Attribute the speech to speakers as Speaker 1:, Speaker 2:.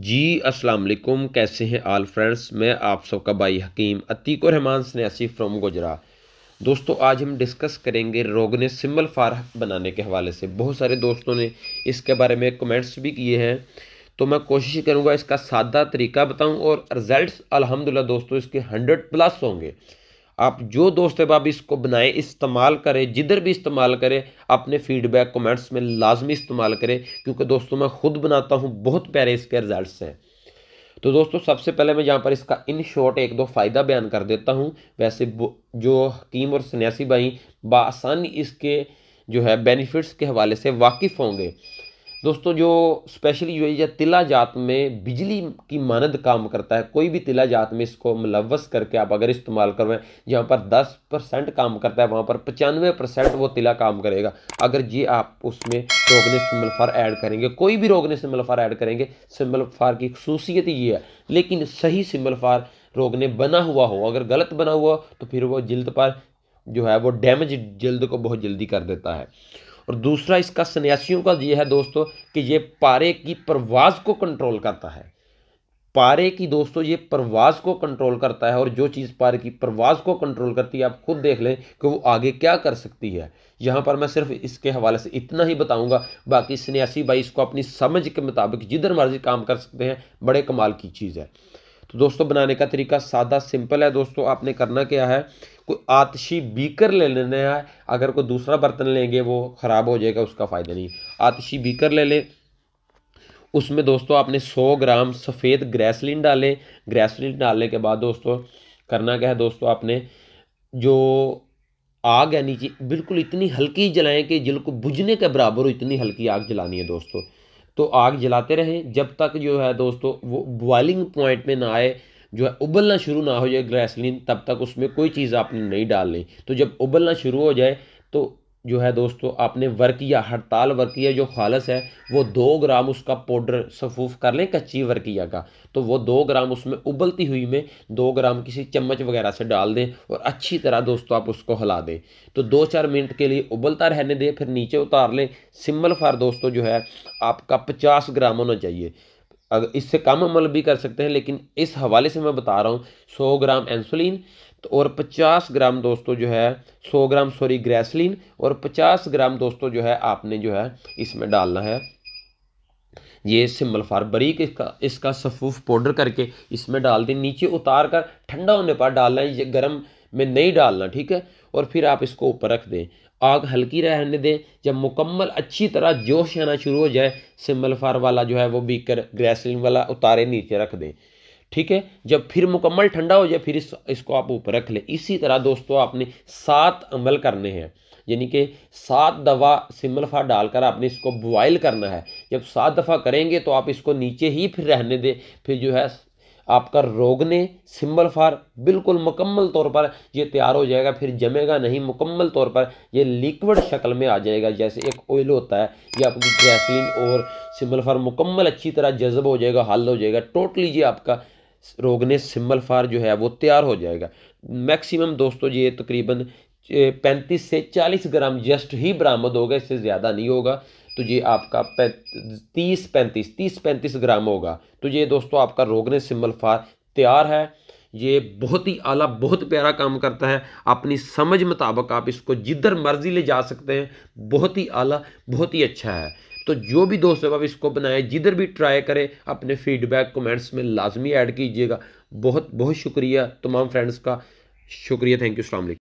Speaker 1: जी अस्सलाम वालेकुम कैसे हैं आल फ्रेंड्स मैं आप सबका भाई हकीम अतीक और रहमान सन्यासी फ्रॉम गुजरा दोस्तों आज हम डिस्कस करेंगे ने सिम्बल फारहक बनाने के हवाले से बहुत सारे दोस्तों ने इसके बारे में कमेंट्स भी किए हैं तो मैं कोशिश करूँगा इसका सादा तरीका बताऊँ और रिज़ल्ट अलहमदिल्ला दोस्तों इसके हंड्रेड प्लस होंगे आप जो दोस्त अहबाब इसको बनाए इस्तेमाल करें जिधर भी इस्तेमाल करें अपने फीडबैक कमेंट्स में लाजमी इस्तेमाल करें क्योंकि दोस्तों मैं ख़ुद बनाता हूँ बहुत प्यारे इसके रिजल्ट हैं तो दोस्तों सबसे पहले मैं यहाँ पर इसका इन शॉर्ट एक दो फ़ायदा बयान कर देता हूँ वैसे जो हकीम और सन्यासी भाई बासानी इसके जो है बेनिफिट्स के हवाले से वाकिफ़ होंगे दोस्तों जो स्पेशली जो ये तिला जात में बिजली की मानद काम करता है कोई भी तिला जात में इसको मुलवस करके आप अगर इस्तेमाल करवाएं जहाँ पर 10 परसेंट काम करता है वहाँ पर पचानवे परसेंट वो तिला काम करेगा अगर ये आप उसमें रोगने सिम्बल फार ऐड करेंगे कोई भी रोगने सिम्बल फार ऐड करेंगे सिम्बल फार की खसूसियत ये है लेकिन सही सिम्बल फार रोगने बना हुआ हो अगर गलत बना हुआ तो फिर वो जल्द पर जो है वो डैमेज जल्द को बहुत जल्दी कर देता है और दूसरा इसका सन्यासियों का यह है दोस्तों कि ये पारे की परवाज को कंट्रोल करता है पारे की दोस्तों ये परवाज को कंट्रोल करता है और जो चीज़ पारे की परवाज को कंट्रोल करती है आप खुद देख लें कि वो आगे क्या कर सकती है यहाँ पर मैं सिर्फ इसके हवाले से इतना ही बताऊँगा बाकी सन्यासी भाई इसको अपनी समझ के मुताबिक जिधर मर्जी काम कर सकते हैं बड़े कमाल की चीज़ है तो दोस्तों बनाने का तरीका सादा सिंपल है दोस्तों आपने करना क्या है आतशी बीकर ले लेना हैं अगर कोई दूसरा बर्तन लेंगे वो ख़राब हो जाएगा उसका फ़ायदा नहीं आतशी बीकर ले लें उसमें दोस्तों आपने 100 ग्राम सफ़ेद ग्रेसलिन डालें ग्रेसलिन डालने के बाद दोस्तों करना क्या है दोस्तों आपने जो आग है नीचे बिल्कुल इतनी हल्की जलाएं कि जल को बुझने के बराबर हो इतनी हल्की आग जलानी है दोस्तों तो आग जलाते रहें जब तक जो है दोस्तों वो बॉइलिंग पॉइंट में ना आए जो है उबलना शुरू ना हो जाए ग्रैसलिन तब तक उसमें कोई चीज़ आपने नहीं डालनी तो जब उबलना शुरू हो जाए तो जो है दोस्तों आपने वर्किया हड़ताल वर्किया जो खालस है वो दो ग्राम उसका पाउडर सफूफ कर लें कच्ची वर्किया का तो वो दो ग्राम उसमें उबलती हुई में दो ग्राम किसी चम्मच वगैरह से डाल दें और अच्छी तरह दोस्तों आप उसको हिला दें तो दो चार मिनट के लिए उबलता रहने दें फिर नीचे उतार लें सिम्बल फार दोस्तों जो है आपका पचास ग्राम होना चाहिए अगर इससे कम अमल भी कर सकते हैं लेकिन इस हवाले से मैं बता रहा हूँ सौ ग्राम एंसुलिन तो और 50 ग्राम दोस्तों जो है 100 ग्राम सॉरी ग्रेसलिन और 50 ग्राम दोस्तों जो है आपने जो है इसमें डालना है ये सिम्बल फार बरीक इसका इसका सफूफ पाउडर करके इसमें डाल दें नीचे उतार कर ठंडा होने पर डालना है ये गर्म में नहीं डालना ठीक है और फिर आप इसको ऊपर रख दें आग हल्की रहने दें जब मुकम्मल अच्छी तरह जोश आना शुरू हो जाए सिम्बल फार वाला जो है वो बीकर ग्रेसलिन वाला उतारे नीचे रख दें ठीक है जब फिर मुकम्मल ठंडा हो जाए फिर इस, इसको आप ऊपर रख लें इसी तरह दोस्तों आपने सात अमल करने हैं यानी कि सात दफ़ा सिम्बलफा डालकर आपने इसको बॉयल करना है जब सात दफ़ा करेंगे तो आप इसको नीचे ही फिर रहने दें फिर जो है आपका रोगने सिंबल फार बिल्कुल मुकम्मल तौर पर ये तैयार हो जाएगा फिर जमेगा नहीं मुकम्मल तौर पर ये लिक्विड शक्ल में आ जाएगा जैसे एक ऑयल होता है ये आपकी ग्रैसिन और सिंबल फार मुकम्मल अच्छी तरह जज्ब हो जाएगा हल हो जाएगा टोटली ये आपका रोगने सिंबल फार जो है वो तैयार हो जाएगा मैक्सिमम दोस्तों ये तकरीबन पैंतीस से चालीस ग्राम जस्ट ही बरामद होगा इससे ज़्यादा नहीं होगा तो ये आपका तीस पैंतीस तीस पैंतीस ग्राम होगा तो ये दोस्तों आपका रोगने सिम्बल फार तैयार है ये बहुत ही आला बहुत प्यारा काम करता है अपनी समझ मुताबक आप इसको जिधर मर्जी ले जा सकते हैं बहुत ही आला बहुत ही अच्छा है तो जो भी दोस्त अब इसको बनाए जिधर भी ट्राई करें अपने फीडबैक कमेंट्स में लाजमी ऐड कीजिएगा बहुत बहुत शुक्रिया तमाम फ्रेंड्स का शुक्रिया थैंक यू अलैक्